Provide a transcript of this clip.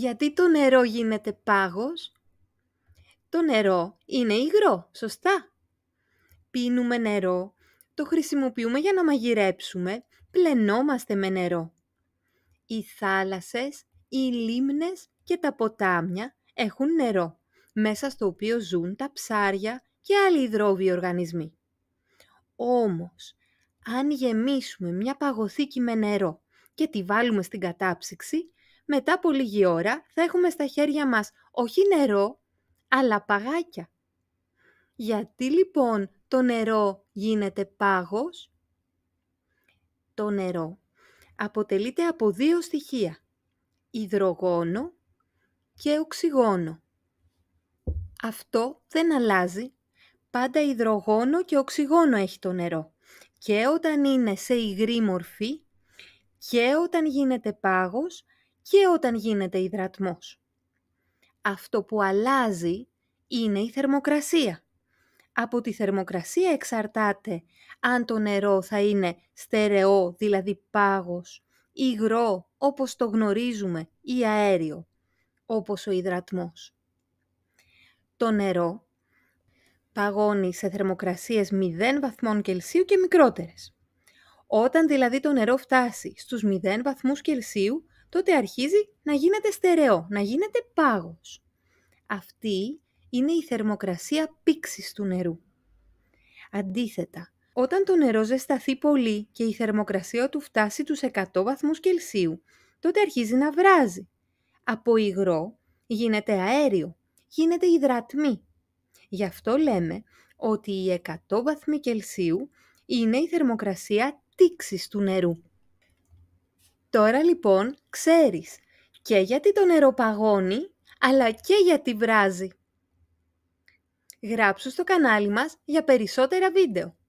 Γιατί το νερό γίνεται πάγος. Το νερό είναι υγρό, σωστά. Πίνουμε νερό, το χρησιμοποιούμε για να μαγειρέψουμε, πλενόμαστε με νερό. Οι θάλασσες, οι λίμνες και τα ποτάμια έχουν νερό, μέσα στο οποίο ζουν τα ψάρια και άλλοι υδρόβιοι οργανισμοί. Όμως, αν γεμίσουμε μια παγωθήκη με νερό και τη βάλουμε στην κατάψυξη, μετά από λίγη ώρα θα έχουμε στα χέρια μας όχι νερό, αλλά παγάκια. Γιατί λοιπόν το νερό γίνεται πάγος? Το νερό αποτελείται από δύο στοιχεία, υδρογόνο και οξυγόνο. Αυτό δεν αλλάζει, πάντα υδρογόνο και οξυγόνο έχει το νερό. Και όταν είναι σε υγρή μορφή και όταν γίνεται πάγος και όταν γίνεται υδρατμός. Αυτό που αλλάζει είναι η θερμοκρασία. Από τη θερμοκρασία εξαρτάται αν το νερό θα είναι στερεό, δηλαδή πάγος, υγρό όπως το γνωρίζουμε ή αέριο, όπως ο υδρατμός. Το νερό παγώνει σε θερμοκρασίες 0 βαθμών Κελσίου και μικρότερες. Όταν δηλαδή το νερό φτάσει στους 0 βαθμούς Κελσίου, τότε αρχίζει να γίνεται στερεό, να γίνεται πάγος. Αυτή είναι η θερμοκρασία πήξης του νερού. Αντίθετα, όταν το νερό ζεσταθεί πολύ και η θερμοκρασία του φτάσει τους 100 βαθμούς Κελσίου, τότε αρχίζει να βράζει. Από υγρό γίνεται αέριο, γίνεται υδρατμή. Γι' αυτό λέμε ότι οι 100 βαθμοί Κελσίου είναι η θερμοκρασία τήξης του νερού. Τώρα λοιπόν ξέρεις και γιατί το νερό παγώνει, αλλά και γιατί βράζει. Γράψου στο κανάλι μας για περισσότερα βίντεο.